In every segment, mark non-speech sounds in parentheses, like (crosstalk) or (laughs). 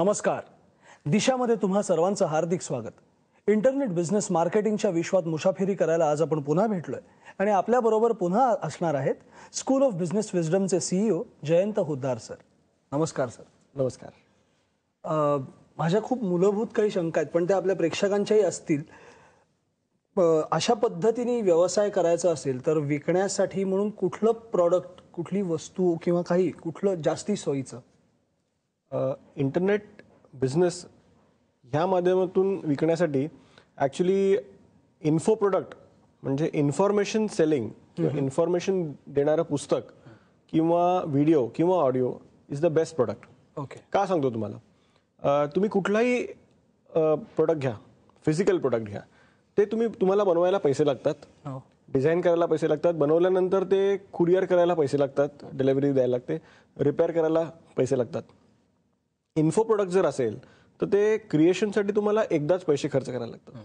नमस्कार दिशामध्ये तुम्हा सर्वांचं हार्दिक स्वागत इंटरनेट बिझनेस मार्केटिंगच्या विश्वात मुसाफिरी करायला आज आपण पुन्हा भेटलोय आणि आपल्याबरोबर पुन्हा असणार आहेत स्कूल ऑफ बिझनेस विजडमचे सीईओ जयंत हुद्दार सर नमस्कार सर नमस्कार माझ्या खूप मूलभूत काही शंका आहेत पण त्या आपल्या प्रेक्षकांच्याही असतील अशा पद्धतीने व्यवसाय करायचा असेल तर विकण्यासाठी म्हणून कुठलं प्रॉडक्ट कुठली वस्तू किंवा काही कुठलं जास्ती सोयीचं इंटरनेट बिझनेस ह्या माध्यमातून विकण्यासाठी ॲक्च्युली इन्फो प्रोडक्ट म्हणजे इन्फॉर्मेशन सेलिंग किंवा इन्फॉर्मेशन देणारं पुस्तक किंवा व्हिडिओ किंवा audio is the best product okay का सांगतो तुम्हाला तुम्ही कुठलाही प्रोडक्ट घ्या फिजिकल प्रोडक्ट घ्या ते तुम्ही तुम्हाला बनवायला पैसे लागतात डिझाईन हो. करायला पैसे लागतात बनवल्यानंतर ते कुरिअर करायला पैसे लागतात डिलेवरी द्यायला लागते रिपेअर करायला पैसे लागतात इन्फो प्रोडक्ट जर असेल तर ते क्रिएशनसाठी तुम्हाला एकदाच पैसे खर्च करायला लागतात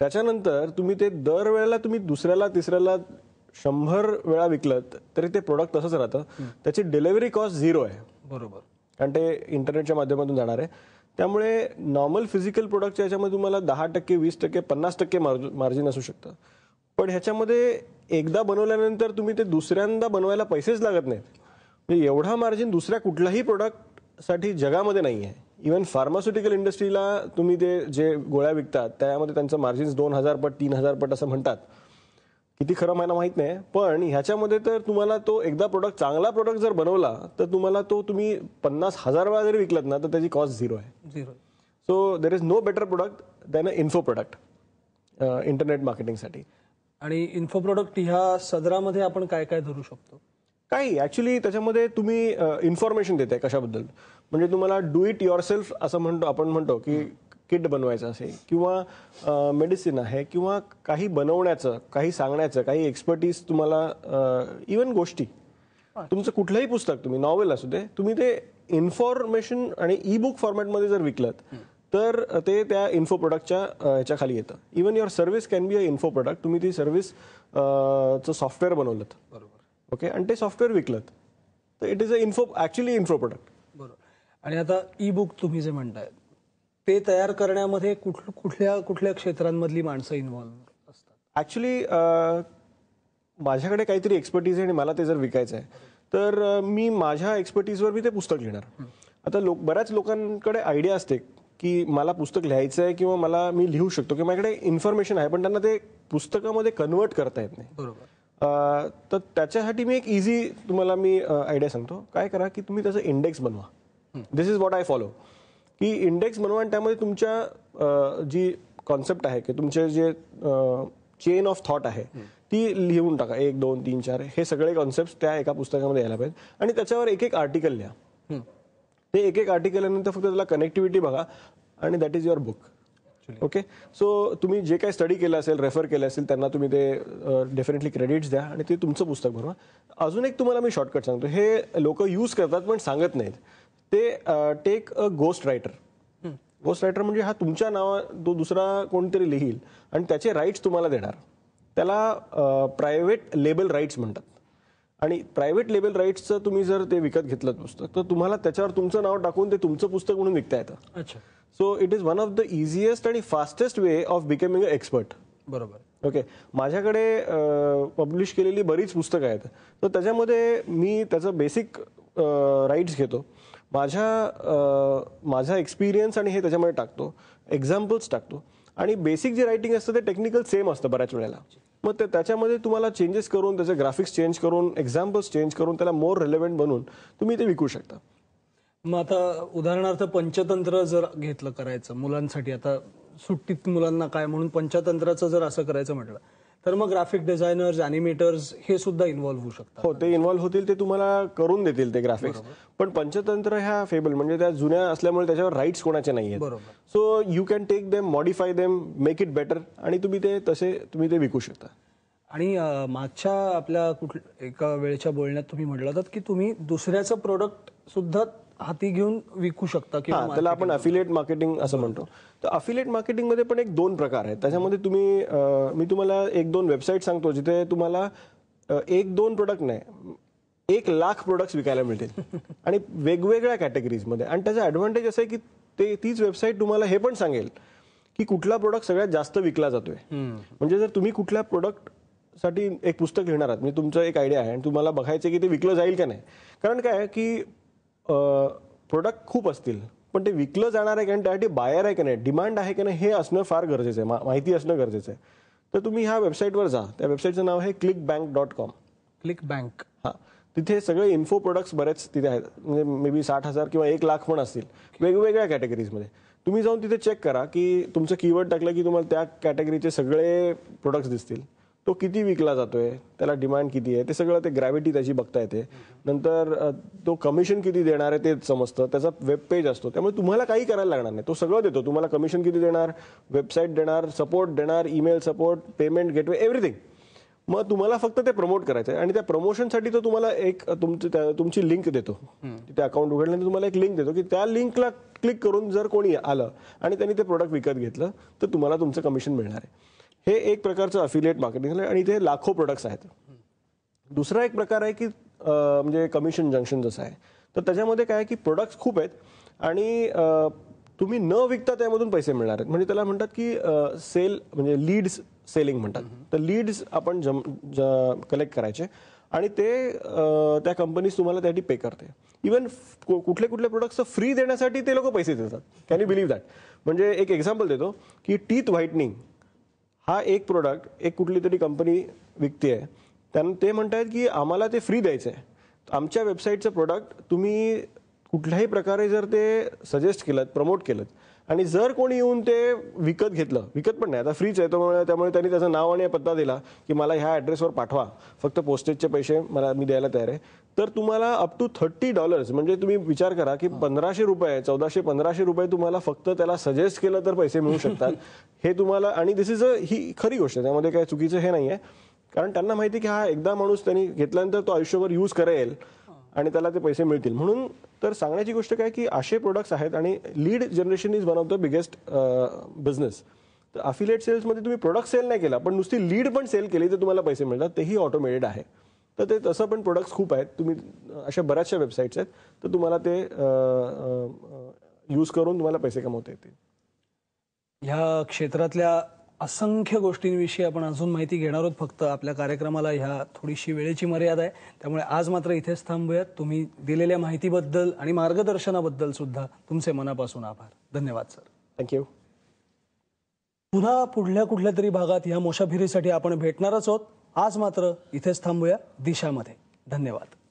त्याच्यानंतर तुम्ही ते दरवेळेला तुम्ही दुसऱ्याला तिसऱ्याला शंभर वेळा विकलत तरी ते प्रोडक्ट तसंच राहतं त्याची डिलेव्हरी कॉस्ट झिरो आहे बरोबर कारण ते इंटरनेटच्या माध्यमातून जाणार आहे त्यामुळे नॉर्मल फिजिकल प्रोडक्टच्या ह्याच्यामध्ये तुम्हाला दहा टक्के वीस टक्के पन्नास टक्के मार्ज मार्जिन असू शकतं पण ह्याच्यामध्ये एकदा बनवल्यानंतर तुम्ही ते दुसऱ्यांदा बनवायला पैसेच लागत नाहीत म्हणजे एवढा मार्जिन दुसऱ्या कुठलाही प्रोडक्ट साठी जगामध्ये नाही आहे इवन फार्मास्युटिकल इंडस्ट्रीला तुम्ही ते जे गोळ्या विकतात त्यामध्ये त्यांचं मार्जिन्स दोन हजार पट तीन हजार पट असं म्हणतात किती खरं मला माहीत नाही पण ह्याच्यामध्ये तर तुम्हाला तो एकदा प्रोडक्ट चांगला प्रोडक्ट जर बनवला तर तुम्हाला तो तुम्ही पन्नास हजार वेळा जरी विकलात ना तर त्याची कॉस्ट झिरो आहे zero so there is no better product than a info product internet मार्केटिंगसाठी आणि इन्फो प्रोडक्ट ह्या सदरामध्ये आपण काय काय धरू शकतो काही ॲक्च्युली त्याच्यामध्ये तुम्ही इन्फॉर्मेशन देताय कशाबद्दल म्हणजे तुम्हाला डू इट युअरसेल्फ सेल्फ असं म्हणतो आपण म्हणतो की किट बनवायचं असेल किंवा मेडिसिन आहे किंवा काही बनवण्याचं काही सांगण्याचं काही एक्सपर्टीज तुम्हाला इवन गोष्टी तुमचं कुठलंही पुस्तक तुम्ही नॉवेल असू दे तुम्ही ते इन्फॉर्मेशन आणि ई बुक फॉर्मॅटमध्ये जर विकलत तर ते त्या इन्फो प्रोडक्टच्या ह्याच्या खाली येतं even your service can be a info product तुम्ही ती सर्व्हिसचं सॉफ्टवेअर बनवलं बरोबर ओके आणि ते सॉफ्टवेअर विकलत तर it is a info actually info product बरोबर आणि आता ई बुक तुम्ही जे म्हणताय ते तयार करण्यामध्ये कुठ कुठल्या कुठल्या क्षेत्रांमधली माणसं इन्व्हॉल्व असतात ॲक्च्युली माझ्याकडे काहीतरी एक्सपर्टीज आहे आणि मला ते जर विकायचं आहे तर मी माझ्या एक्सपर्टीजवर मी ते पुस्तक लिहिणार आता लोक बऱ्याच लोकांकडे आयडिया असते की मला पुस्तक लिहायचं आहे किंवा मला मी लिहू शकतो किंवा माझ्याकडे इन्फॉर्मेशन आहे पण त्यांना ते पुस्तकामध्ये कन्वर्ट करता येत नाही बरोबर तर त्याच्यासाठी मी एक इझी तुम्हाला मी आयडिया सांगतो काय करा की तुम्ही त्याचं इंडेक्स बनवा this is what I follow की इंडेक्स बनवा आणि त्यामध्ये तुमच्या जी कॉन्सेप्ट आहे की तुमचे जे चेन ऑफ थॉट आहे ती लिहून टाका एक दोन तीन चार हे सगळे कॉन्सेप्ट त्या एका पुस्तकामध्ये यायला पाहिजे आणि त्याच्यावर एक एक आर्टिकल लिहा ते एक एक आर्टिकल नंतर फक्त त्याला कनेक्टिव्हिटी बघा आणि that is your book okay so तुम्ही जे काही स्टडी केलं असेल रेफर केलं असेल त्यांना तुम्ही ते डेफिनेटली क्रेडिट्स द्या आणि ते तुमचं पुस्तक बनवा अजून एक तुम्हाला मी शॉर्टकट सांगतो हे लोक यूज करतात पण सांगत नाहीत ते take a ghost writer ghost writer म्हणजे हा तुमच्या नावा तो दुसरा कोणतरी लिहील आणि त्याचे राईट्स तुम्हाला देणार त्याला प्रायव्हेट लेबल राईट्स म्हणतात आणि प्रायव्हेट लेबल राईट्सचं तुम्ही जर ते विकत घेतलं पुस्तक तर तुम्हाला त्याच्यावर तुमचं नाव टाकून ते तुमचं पुस्तक म्हणून विकता येतं अच्छा so it is one of the easiest आणि fastest way of becoming a expert बरोबर ओके माझ्याकडे पब्लिश केलेली बरीच पुस्तकं आहेत तर त्याच्यामध्ये मी त्याचं बेसिक राईट्स घेतो माझ्या माझा एक्सपिरियन्स आणि हे त्याच्यामध्ये टाकतो एक्झाम्पल्स टाकतो आणि बेसिक जे रायटिंग असतं ते टेक्निकल सेम असतं बऱ्याच वेळेला मग ते त्याच्यामध्ये तुम्हाला चेंजेस करून त्याचे ग्राफिक्स चेंज करून एक्झाम्पल्स चेंज करून त्याला मोर रेलेव्हेंट बनवून तुम्ही ते विकू शकता मग आता उदाहरणार्थ पंचतंत्र जर घेतलं करायचं मुलांसाठी आता सुट्टीत मुलांना काय म्हणून पंचतंत्राचं जर असं करायचं म्हटलं तर मग ग्राफिक डिझायनर्स अॅनिमेटर्स हे सुद्धा इन्व्हॉल्व्ह होऊ शकतात हो ते इन्व्हॉल्व्ह होतील ते तुम्हाला करून देतील ते ग्राफिक्स पण पंचतंत्र ह्या फेबल म्हणजे त्या जुन्या असल्यामुळे त्याच्यावर राईट्स कोणाचे नाही आहेत so you can take them modify them make it better आणि तुम्ही ते तसे तुम्ही ते विकू शकता आणि मागच्या आपल्या कुठल्या एका वेळेच्या बोलण्यात तुम्ही म्हटलं होतात की तुम्ही दुसऱ्याचं प्रोडक्ट सुद्धा हाती घेऊन विकू शकता किंवा त्याला आपण अफिलिएट मार्केटिंग असं म्हणतो तर अफिलिएट मार्केटिंगमध्ये पण एक दोन प्रकार आहेत त्याच्यामध्ये तुम्ही मी तुम्हाला एक दोन वेबसाईट सांगतो जिथे तुम्हाला एक दोन प्रोडक्ट नाही एक लाख प्रोडक्ट्स विकायला मिळतील (laughs) आणि वेगवेगळ्या कॅटेगरीजमध्ये आणि त्याचा ॲडव्हान्टेज असं आहे की ते तीच वेबसाईट तुम्हाला हे पण सांगेल की कुठला प्रोडक्ट सगळ्यात जास्त विकला जातोय म्हणजे जर तुम्ही कुठल्या प्रोडक्ट साठी एक पुस्तक लिहिणार आहात म्हणजे तुमचं एक आयडिया आहे आणि तुम्हाला बघायचं की ते विकलं जाईल का नाही कारण काय की प्रोडक्ट खूप असतील पण ते विकलं जाणार आहे कारण त्यासाठी बायर आहे का नाही डिमांड आहे की नाही हे असणं फार गरजेचं आहे मा माहिती असणं गरजेचं आहे तर तुम्ही ह्या वेबसाईटवर जा त्या वेबसाईटचं नाव आहे click bank dot com click bank हां तिथे सगळे इन्फो प्रोडक्ट्स बरेच तिथे आहेत म्हणजे मे बी साठ हजार किंवा एक लाख पण असतील वेगवेगळ्या कॅटेगरीजमध्ये तुम्ही जाऊन तिथे चेक करा की तुमचं कीवर्ड टाकलं की तुम्हाला त्या कॅटेगरीचे सगळे प्रोडक्ट्स दिसतील तो किती विकला जातोय त्याला डिमांड किती आहे ते सगळं ते ग्रॅव्हिटी त्याची बघता येते नंतर तो कमिशन किती देणार आहे ते समजतं त्याचा वेब पेज असतो त्यामुळे तुम्हाला काही करायला लागणार नाही तो सगळं देतो तुम्हाला कमिशन किती देणार वेबसाईट देणार सपोर्ट देणार email support payment gateway everything मग तुम्हाला फक्त ते प्रमोट करायचं आहे आणि त्या प्रमोशनसाठी तो तुम्हाला एक तुमची तुमची लिंक देतो त्या अकाउंट उघडल्यानंतर तुम्हाला एक लिंक देतो की त्या लिंकला क्लिक करून जर कोणी आलं आणि त्यांनी ते प्रोडक्ट विकत घेतलं तर तुम्हाला तुमचं कमिशन मिळणार आहे हे एक प्रकारचं अफिलिएट मार्केटिंग झालं आणि इथे लाखो प्रोडक्ट्स आहेत दुसरा एक प्रकार आहे की म्हणजे कमिशन जंक्शन जसं आहे तर त्याच्यामध्ये काय आहे की प्रोडक्ट्स खूप आहेत आणि तुम्ही न विकता त्यामधून पैसे मिळणार आहेत म्हणजे त्याला म्हणतात की सेल म्हणजे लीड्स सेलिंग म्हणतात तर लीड्स आपण जम कलेक्ट करायचे आणि ते त्या कंपनीज तुम्हाला त्यासाठी पे करते इवन कुठले कुठले प्रोडक्ट्स फ्री देण्यासाठी ते लोक पैसे देतात कॅन यू बिलीव्ह दॅट म्हणजे एक एक्झाम्पल देतो की टीथ व्हाईटनिंग हा एक प्रोडक्ट एक कुठली तरी कंपनी विकते आहे त्यानं ते म्हणत आहेत की आम्हाला ते फ्री द्यायचं आहे आमच्या वेबसाईटचं प्रोडक्ट तुम्ही कुठल्याही प्रकारे जर ते सजेस्ट केलं प्रमोट केलं आणि जर कोणी येऊन ते विकत घेतलं विकत पण नाही आता फ्रीच आहे त्यामुळे त्यामुळे त्यांनी त्याचं नाव आणि पत्ता दिला की मला ह्या ॲड्रेसवर पाठवा फक्त पोस्टेजचे पैसे मला मी द्यायला तयार आहे तर तुम्हाला अप टू थर्टी डॉलर्स म्हणजे तुम्ही विचार करा की पंधराशे रुपये चौदाशे पंधराशे रुपये तुम्हाला फक्त त्याला सजेस्ट केलं तर पैसे मिळू शकतात (laughs) हे तुम्हाला आणि दिस इज अ ही खरी गोष्ट आहे त्यामध्ये काय चुकीचं हे नाही आहे कारण त्यांना माहिती की हा एकदा माणूस त्यांनी घेतल्यानंतर तो आयुष्यभर यूज करेल आणि त्याला ते पैसे मिळतील म्हणून तर सांगण्याची गोष्ट काय की असे प्रोडक्ट्स आहेत आणि lead generation is one of the biggest business तर अफिलेट सेल्समध्ये तुम्ही प्रोडक्ट सेल नाही केला पण नुसती लीड पण सेल केली तर तुम्हाला पैसे मिळतात तेही ऑटोमेटेड आहे तर ते तसं पण प्रोडक्ट्स खूप आहेत तुम्ही अशा बऱ्याचशा वेबसाईट्स आहेत तर तुम्हाला ते यूज करून तुम्हाला पैसे कमवता येते ह्या क्षेत्रातल्या असंख्य गोष्टींविषयी आपण अजून माहिती घेणार आहोत फक्त आपल्या कार्यक्रमाला ह्या थोडीशी वेळेची मर्यादा आहे त्यामुळे आज मात्र इथेच थांबूयात तुम्ही दिलेल्या माहितीबद्दल आणि मार्गदर्शनाबद्दल सुद्धा तुमचे मनापासून आभार धन्यवाद सर थँक्यू पुन्हा पुढल्या कुठल्या तरी भागात ह्या मोशाफिरीसाठी आपण भेटणारच आहोत आज मात्र इथेच थांबूया दिशामध्ये धन्यवाद